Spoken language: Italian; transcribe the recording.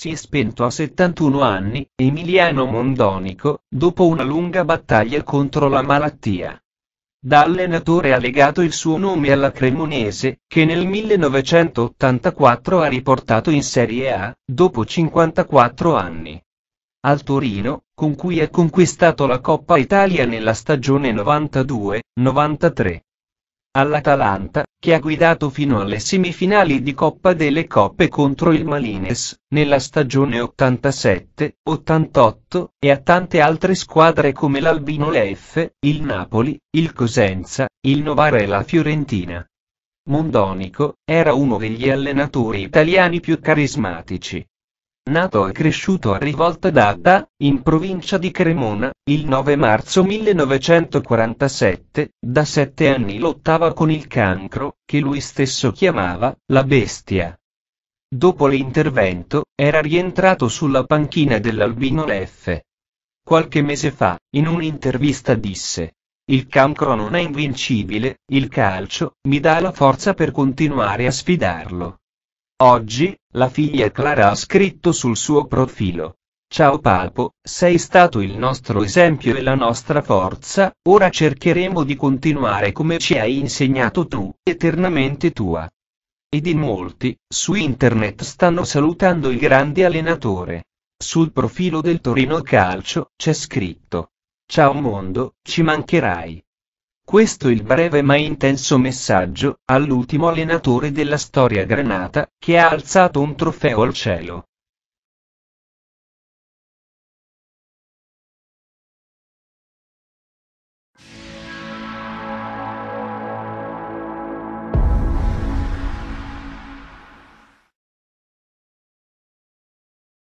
si è spento a 71 anni, Emiliano Mondonico, dopo una lunga battaglia contro la malattia. Da allenatore ha legato il suo nome alla Cremonese, che nel 1984 ha riportato in Serie A, dopo 54 anni. Al Torino, con cui ha conquistato la Coppa Italia nella stagione 92-93 all'Atalanta, che ha guidato fino alle semifinali di Coppa delle Coppe contro il Malines, nella stagione 87-88, e a tante altre squadre come l'Albino Lef, il Napoli, il Cosenza, il Novara e la Fiorentina. Mondonico era uno degli allenatori italiani più carismatici, Nato e cresciuto a Rivolta d'Adda, in provincia di Cremona, il 9 marzo 1947, da sette anni lottava con il cancro, che lui stesso chiamava la bestia. Dopo l'intervento, era rientrato sulla panchina dell'Albino F. Qualche mese fa, in un'intervista disse, il cancro non è invincibile, il calcio mi dà la forza per continuare a sfidarlo. Oggi, la figlia Clara ha scritto sul suo profilo. Ciao Papo, sei stato il nostro esempio e la nostra forza, ora cercheremo di continuare come ci hai insegnato tu, eternamente tua. Ed in molti, su internet stanno salutando il grande allenatore. Sul profilo del Torino Calcio, c'è scritto. Ciao mondo, ci mancherai. Questo il breve ma intenso messaggio, all'ultimo allenatore della storia granata, che ha alzato un trofeo al cielo.